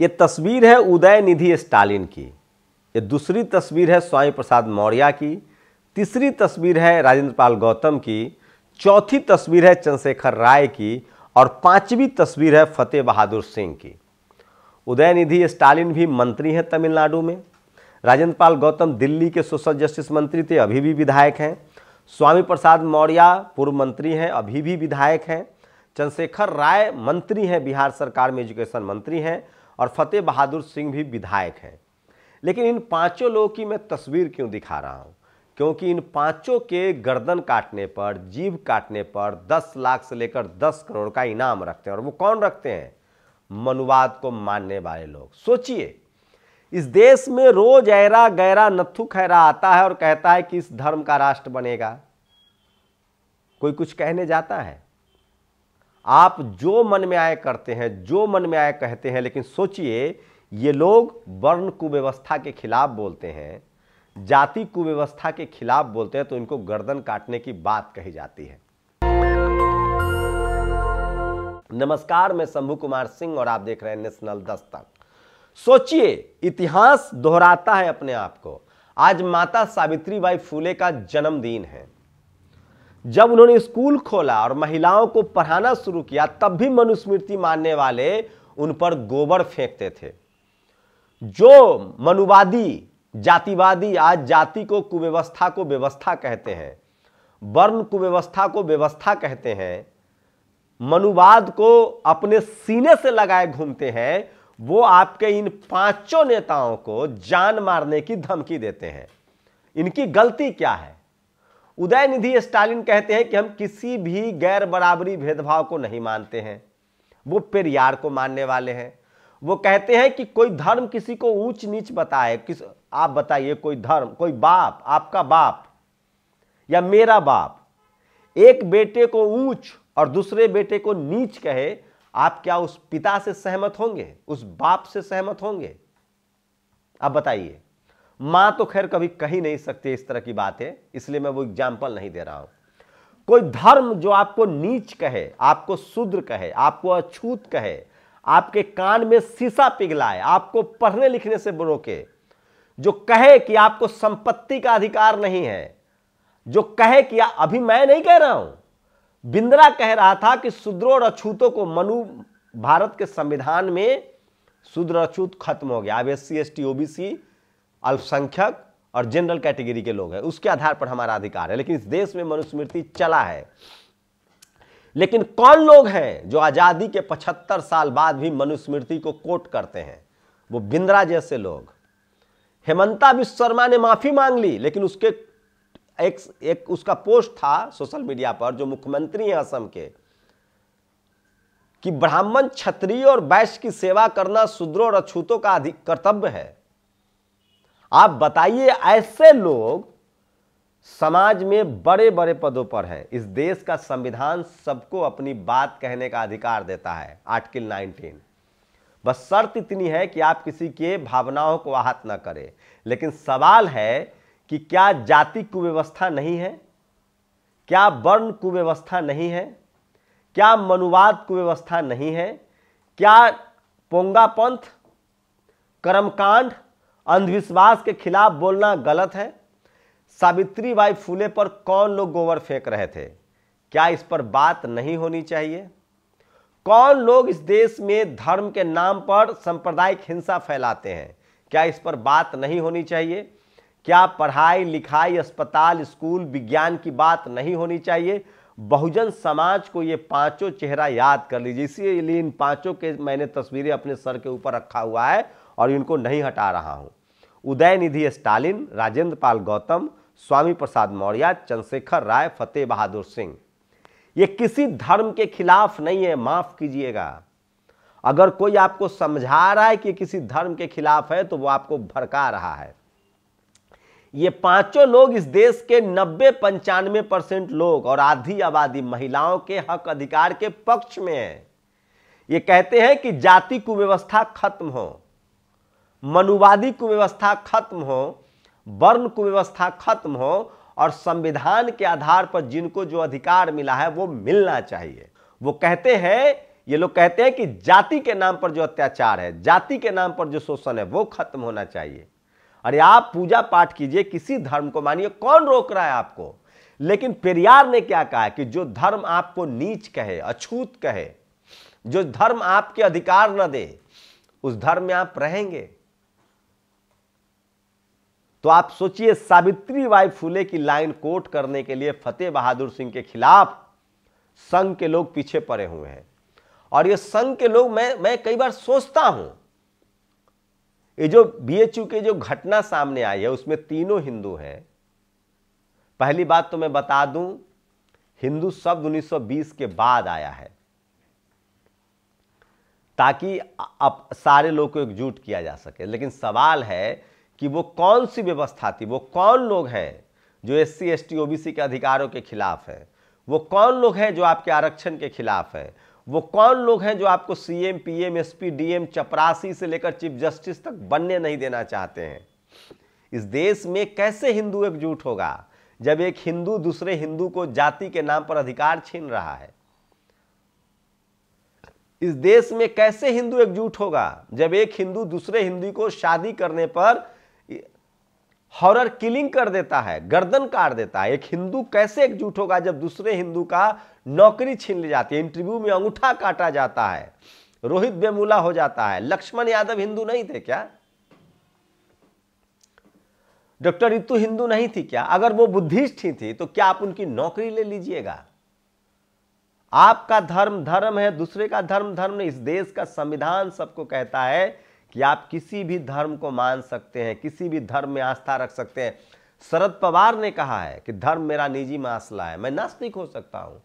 ये तस्वीर है उदय निधि स्टालिन की ये दूसरी तस्वीर है स्वामी प्रसाद मौर्य की तीसरी तस्वीर है राजेंद्र पाल गौतम की चौथी तस्वीर है चंद्रशेखर राय की और पांचवी तस्वीर है फतेह बहादुर सिंह की उदय निधि स्टालिन भी मंत्री हैं तमिलनाडु में राजेंद्र पाल गौतम दिल्ली के सोशल जस्टिस मंत्री थे अभी भी विधायक हैं स्वामी प्रसाद मौर्य पूर्व मंत्री हैं अभी भी विधायक हैं चंद्रशेखर राय मंत्री हैं बिहार सरकार में एजुकेशन मंत्री हैं और फतेह बहादुर सिंह भी विधायक हैं लेकिन इन पांचों लोगों की मैं तस्वीर क्यों दिखा रहा हूं क्योंकि इन पांचों के गर्दन काटने पर जीव काटने पर 10 लाख से लेकर 10 करोड़ का इनाम रखते हैं और वो कौन रखते हैं मनुवाद को मानने वाले लोग सोचिए इस देश में रोज ऐरा गैरा नत्थु खैरा आता है और कहता है कि इस धर्म का राष्ट्र बनेगा कोई कुछ कहने जाता है आप जो मन में आए करते हैं जो मन में आए कहते हैं लेकिन सोचिए ये लोग वर्ण कुव्यवस्था के खिलाफ बोलते हैं जाति कुव्यवस्था के खिलाफ बोलते हैं तो इनको गर्दन काटने की बात कही जाती है नमस्कार मैं शंभु कुमार सिंह और आप देख रहे हैं नेशनल दस्तक सोचिए इतिहास दोहराता है अपने आप को आज माता सावित्री बाई फूले का जन्मदिन है जब उन्होंने स्कूल खोला और महिलाओं को पढ़ाना शुरू किया तब भी मनुस्मृति मानने वाले उन पर गोबर फेंकते थे जो मनुवादी जातिवादी आज जाति को कुव्यवस्था को व्यवस्था कहते हैं वर्ण कुव्यवस्था को व्यवस्था कहते हैं मनुवाद को अपने सीने से लगाए घूमते हैं वो आपके इन पांचों नेताओं को जान मारने की धमकी देते हैं इनकी गलती क्या है उदय निधि स्टालिन कहते हैं कि हम किसी भी गैर बराबरी भेदभाव को नहीं मानते हैं वो पेरियार को मानने वाले हैं वो कहते हैं कि कोई धर्म किसी को ऊंच नीच बताए किस आप बताइए कोई धर्म कोई बाप आपका बाप या मेरा बाप एक बेटे को ऊंच और दूसरे बेटे को नीच कहे आप क्या उस पिता से सहमत होंगे उस बाप से सहमत होंगे आप बताइए मां तो खैर कभी कही नहीं सकती इस तरह की बात है इसलिए मैं वो एग्जाम्पल नहीं दे रहा हूं कोई धर्म जो आपको नीच कहे आपको शूद्र कहे आपको अछूत कहे आपके कान में शीशा पिघलाए आपको पढ़ने लिखने से रोके जो कहे कि आपको संपत्ति का अधिकार नहीं है जो कहे कि अभी मैं नहीं कह रहा हूं बिंद्रा कह रहा था कि शूद्रो और अछूतों को मनु भारत के संविधान में शूद्र अछूत खत्म हो गया अब S C S T OBC अल्पसंख्यक और जनरल कैटेगरी के लोग हैं उसके आधार पर हमारा अधिकार है लेकिन इस देश में मनुस्मृति चला है लेकिन कौन लोग हैं जो आज़ादी के 75 साल बाद भी मनुस्मृति को कोट करते हैं वो बिंद्रा जैसे लोग हेमंता विश्व शर्मा ने माफ़ी मांग ली लेकिन उसके एक, एक उसका पोस्ट था सोशल मीडिया पर जो मुख्यमंत्री हैं असम के कि ब्राह्मण क्षत्रिय और वैश्य की सेवा करना शूद्रो और अछूतों का अधिक कर्तव्य है आप बताइए ऐसे लोग समाज में बड़े बड़े पदों पर हैं इस देश का संविधान सबको अपनी बात कहने का अधिकार देता है आर्टिकल 19 बस शर्त इतनी है कि आप किसी के भावनाओं को आहत ना करें लेकिन सवाल है कि क्या जाति कुव्यवस्था नहीं है क्या वर्ण कुव्यवस्था नहीं है क्या मनुवाद कुव्यवस्था नहीं है क्या पोंगा पंथ कर्मकांड अंधविश्वास के खिलाफ बोलना गलत है सावित्री बाई फूले पर कौन लोग गोबर फेंक रहे थे क्या इस पर बात नहीं होनी चाहिए कौन लोग इस देश में धर्म के नाम पर सांप्रदायिक हिंसा फैलाते हैं क्या इस पर बात नहीं होनी चाहिए क्या पढ़ाई लिखाई अस्पताल स्कूल विज्ञान की बात नहीं होनी चाहिए बहुजन समाज को ये पांचों चेहरा याद कर लीजिए इसीलिए इन पांचों के मैंने तस्वीरें अपने सर के ऊपर रखा हुआ है और इनको नहीं हटा रहा हूँ उदयनिधि स्टालिन राजेंद्र पाल गौतम स्वामी प्रसाद मौर्य चंद्रशेखर राय फतेह बहादुर सिंह ये किसी धर्म के खिलाफ नहीं है माफ कीजिएगा अगर कोई आपको समझा रहा है कि किसी धर्म के खिलाफ है तो वो आपको भड़का रहा है ये पांचों लोग इस देश के नब्बे पंचानवे परसेंट लोग और आधी आबादी महिलाओं के हक अधिकार के पक्ष में है ये कहते हैं कि जाति कुव्यवस्था खत्म हो मनुवादी कुव्यवस्था खत्म हो वर्ण कुव्यवस्था खत्म हो और संविधान के आधार पर जिनको जो अधिकार मिला है वो मिलना चाहिए वो कहते हैं ये लोग कहते हैं कि जाति के नाम पर जो अत्याचार है जाति के नाम पर जो शोषण है वो खत्म होना चाहिए अरे आप पूजा पाठ कीजिए किसी धर्म को मानिए कौन रोक रहा है आपको लेकिन पेरियार ने क्या कहा कि जो धर्म आपको नीच कहे अछूत कहे जो धर्म आपके अधिकार न दे उस धर्म में आप रहेंगे तो आप सोचिए सावित्री बाई फूले की लाइन कोट करने के लिए फतेह बहादुर सिंह के खिलाफ संघ के लोग पीछे पड़े हुए हैं और ये संघ के लोग मैं मैं कई बार सोचता हूं ये जो बीएचयू की जो घटना सामने आई है उसमें तीनों हिंदू हैं पहली बात तो मैं बता दूं हिंदू शब्द 1920 के बाद आया है ताकि अब सारे लोग को एकजुट किया जा सके लेकिन सवाल है कि वो कौन सी व्यवस्था थी वो कौन लोग हैं जो S C S T O B C के अधिकारों के खिलाफ है वो कौन लोग हैं जो आपके आरक्षण के खिलाफ है वो कौन लोग हैं जो आपको C M P M S P D M चपरासी से लेकर चीफ जस्टिस तक बनने नहीं देना चाहते हैं इस देश में कैसे हिंदू एकजुट होगा जब एक हिंदू दूसरे हिंदू को जाति के नाम पर अधिकार छीन रहा है इस देश में कैसे हिंदू एकजुट होगा जब एक हिंदू दूसरे हिंदू को शादी करने पर हॉरर किलिंग कर देता है गर्दन काट देता है एक हिंदू कैसे एकजुट होगा जब दूसरे हिंदू का नौकरी छीन ली जाती है इंटरव्यू में अंगूठा काटा जाता है रोहित बेमूला हो जाता है लक्ष्मण यादव हिंदू नहीं थे क्या डॉक्टर रितु हिंदू नहीं थी क्या अगर वो बुद्धिस्ट ही थी तो क्या आप उनकी नौकरी ले लीजिएगा आपका धर्म धर्म है दूसरे का धर्म धर्म नहीं इस देश का संविधान सबको कहता है कि आप किसी भी धर्म को मान सकते हैं किसी भी धर्म में आस्था रख सकते हैं शरद पवार ने कहा है कि धर्म मेरा निजी मासला है मैं नास्तिक हो सकता हूं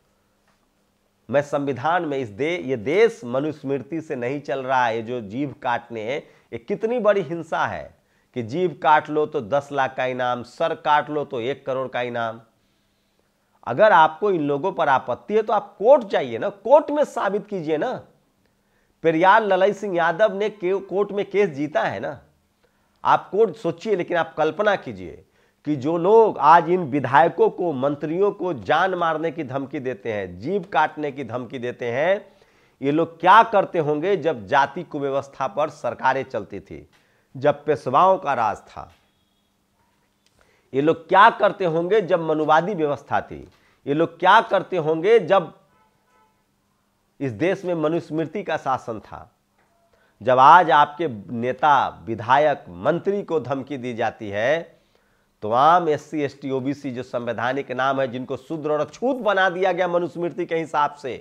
मैं संविधान में इस दे ये देश मनुस्मृति से नहीं चल रहा है ये जो जीव काटने हैं ये कितनी बड़ी हिंसा है कि जीव काट लो तो दस लाख का इनाम सर काट लो तो एक करोड़ का इनाम अगर आपको इन लोगों पर आपत्ति है तो आप कोर्ट जाइए ना कोर्ट में साबित कीजिए ना पेरियार ललई सिंह यादव ने कोर्ट में केस जीता है ना आप कोर्ट सोचिए लेकिन आप कल्पना कीजिए कि जो लोग आज इन विधायकों को मंत्रियों को जान मारने की धमकी देते हैं जीव काटने की धमकी देते हैं ये लोग क्या करते होंगे जब जाति कुव्यवस्था पर सरकारें चलती थी जब पेशवाओं का राज था ये लोग क्या करते होंगे जब मनुवादी व्यवस्था थी ये लोग क्या करते होंगे जब इस देश में मनुस्मृति का शासन था जब आज आपके नेता विधायक मंत्री को धमकी दी जाती है तो आम S C S T OBC जो संवैधानिक नाम है जिनको शुद्र और अछूत बना दिया गया मनुस्मृति के हिसाब से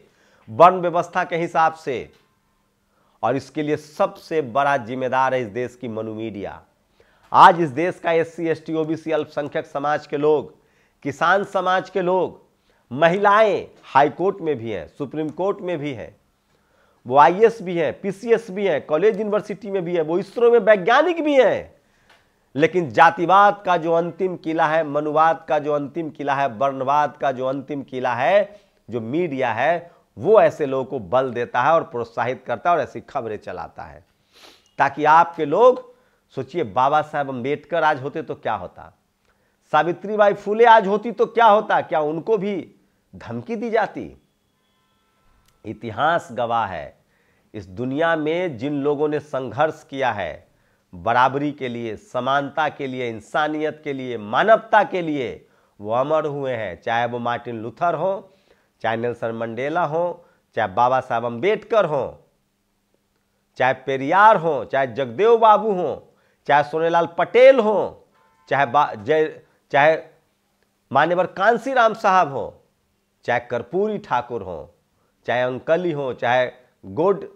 वर्ण व्यवस्था के हिसाब से और इसके लिए सबसे बड़ा जिम्मेदार है इस देश की मनु मीडिया आज इस देश का S C S T OBC अल्पसंख्यक समाज के लोग किसान समाज के लोग महिलाएं हाईकोर्ट में भी हैं सुप्रीम कोर्ट में भी हैं वो आई भी हैं पीसीएस भी हैं कॉलेज यूनिवर्सिटी में भी है वो इसरो में वैज्ञानिक भी हैं लेकिन जातिवाद का जो अंतिम किला है मनुवाद का जो अंतिम किला है वर्णवाद का जो अंतिम किला है जो मीडिया है वो ऐसे लोगों को बल देता है और प्रोत्साहित करता है और ऐसी खबरें चलाता है ताकि आपके लोग सोचिए बाबा साहेब अम्बेडकर आज होते तो क्या होता सावित्री बाई फूले आज होती तो क्या होता क्या उनको भी धमकी दी जाती इतिहास गवाह है इस दुनिया में जिन लोगों ने संघर्ष किया है बराबरी के लिए समानता के लिए इंसानियत के लिए मानवता के लिए वो अमर हुए हैं चाहे वो मार्टिन लूथर हो चाहे नेल्सन मंडेला हो चाहे बाबा साहब अम्बेडकर हो चाहे पेरियार हो चाहे जगदेव बाबू हो चाहे सोनेलाल पटेल हो चाहे जय चाहे मान्यवर कांसी राम साहब हों चाहे कर्पूरी ठाकुर हों चाहे अंकली हो चाहे गोड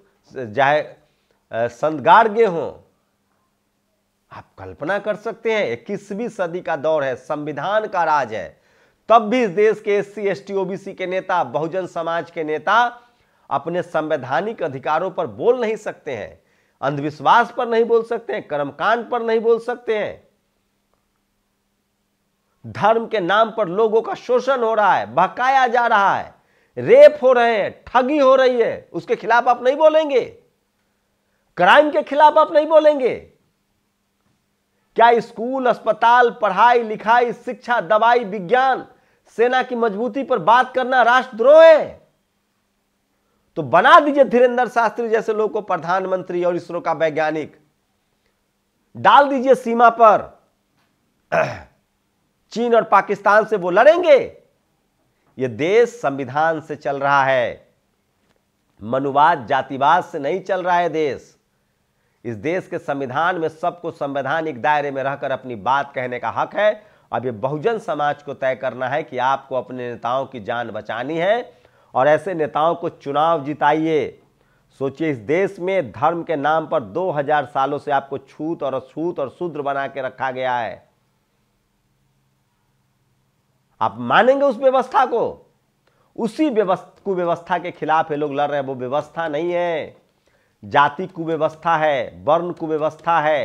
चाहे संत गार्गे हों आप कल्पना कर सकते हैं इक्कीसवीं सदी का दौर है संविधान का राज है तब भी इस देश के S C S T OBC के नेता बहुजन समाज के नेता अपने संवैधानिक अधिकारों पर बोल नहीं सकते हैं अंधविश्वास पर नहीं बोल सकते हैं कर्मकांड पर नहीं बोल सकते हैं धर्म के नाम पर लोगों का शोषण हो रहा है बहकाया जा रहा है रेप हो रहे हैं ठगी हो रही है उसके खिलाफ आप नहीं बोलेंगे क्राइम के खिलाफ आप नहीं बोलेंगे क्या स्कूल अस्पताल पढ़ाई लिखाई शिक्षा दवाई विज्ञान सेना की मजबूती पर बात करना राष्ट्रद्रोह है तो बना दीजिए धीरेन्द्र शास्त्री जैसे लोग को प्रधानमंत्री और इसरो का वैज्ञानिक डाल दीजिए सीमा पर चीन और पाकिस्तान से वो लड़ेंगे ये देश संविधान से चल रहा है मनुवाद जातिवाद से नहीं चल रहा है देश इस देश के संविधान में सबको संवैधानिक दायरे में रहकर अपनी बात कहने का हक है अब ये बहुजन समाज को तय करना है कि आपको अपने नेताओं की जान बचानी है और ऐसे नेताओं को चुनाव जिताइए सोचिए इस देश में धर्म के नाम पर 2000 सालों से आपको छूत और अछूत और शूद्र बना के रखा गया है आप मानेंगे उस व्यवस्था को उसी व्यवस्था कुव्यवस्था के खिलाफ ये लोग लड़ रहे हैं वो व्यवस्था नहीं है जाति कुव्यवस्था है वर्ण कुव्यवस्था है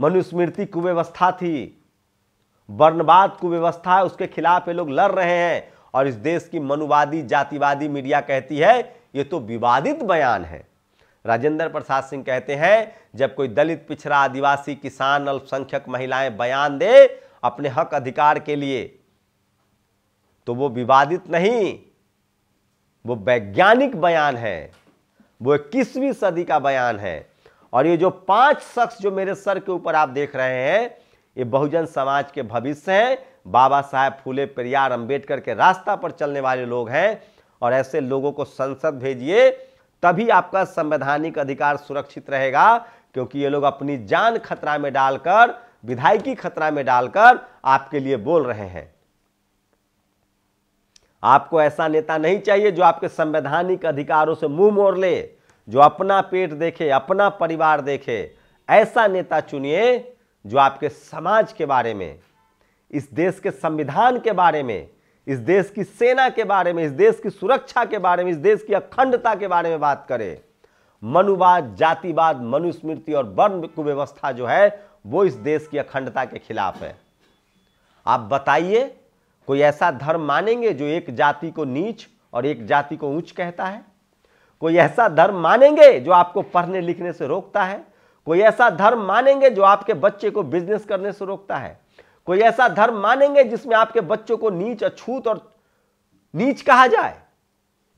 मनुस्मृति कुव्यवस्था थी वर्णवाद कुव्यवस्था है उसके खिलाफ ये लोग लड़ रहे हैं और इस देश की मनुवादी जातिवादी मीडिया कहती है ये तो विवादित बयान है राजेंद्र प्रसाद सिंह कहते हैं जब कोई दलित पिछड़ा आदिवासी किसान अल्पसंख्यक महिलाएं बयान दे अपने हक अधिकार के लिए तो वो विवादित नहीं वो वैज्ञानिक बयान है वो इक्कीसवीं सदी का बयान है और ये जो पांच शख्स जो मेरे सर के ऊपर आप देख रहे हैं ये बहुजन समाज के भविष्य हैं बाबा साहेब फूले प्रियार अंबेडकर के रास्ता पर चलने वाले लोग हैं और ऐसे लोगों को संसद भेजिए तभी आपका संवैधानिक अधिकार सुरक्षित रहेगा क्योंकि ये लोग अपनी जान खतरा में डालकर विधायकी खतरा में डालकर आपके लिए बोल रहे हैं आपको ऐसा नेता नहीं चाहिए जो आपके संवैधानिक अधिकारों से मुंह मोड़ ले जो अपना पेट देखे अपना परिवार देखे ऐसा नेता चुनिए जो आपके समाज के बारे में इस देश के संविधान के बारे में इस देश की सेना के बारे में इस देश की सुरक्षा के बारे में इस देश की अखंडता के बारे में बात करे मनुवाद जातिवाद मनुस्मृति और वर्ण कुव्यवस्था जो है वो इस देश की अखंडता के खिलाफ है आप बताइए कोई ऐसा धर्म मानेंगे जो एक जाति को नीच और एक जाति को ऊंच कहता है कोई ऐसा धर्म मानेंगे जो आपको पढ़ने लिखने से रोकता है कोई ऐसा धर्म मानेंगे जो आपके बच्चे को बिजनेस करने से रोकता है कोई ऐसा धर्म मानेंगे जिसमें आपके बच्चों को नीच अछूत और नीच कहा जाए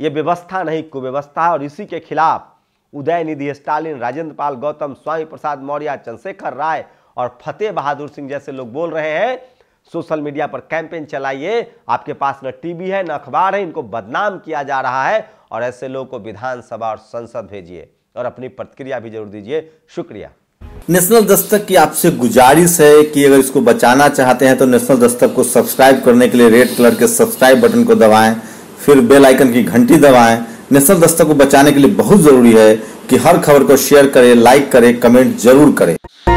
यह व्यवस्था नहीं कुव्यवस्था और इसी के खिलाफ उदय निधि स्टालिन राजेंद्र पाल गौतम स्वामी प्रसाद मौर्य चंद्रशेखर राय और फतेह बहादुर सिंह जैसे लोग बोल रहे हैं सोशल मीडिया पर कैंपेन चलाइए आपके पास न टीवी है न अखबार है इनको बदनाम किया जा रहा है और ऐसे लोगों को विधानसभा और संसद भेजिए और अपनी प्रतिक्रिया भी जरूर दीजिए शुक्रिया नेशनल दस्तक की आपसे गुजारिश है कि अगर इसको बचाना चाहते हैं तो नेशनल दस्तक को सब्सक्राइब करने के लिए रेड कलर के सब्सक्राइब बटन को दबाएं फिर बेल आइकन की घंटी दबाएं नेशनल दस्तक को बचाने के लिए बहुत ज़रूरी है कि हर खबर को शेयर करें लाइक करें कमेंट जरूर करें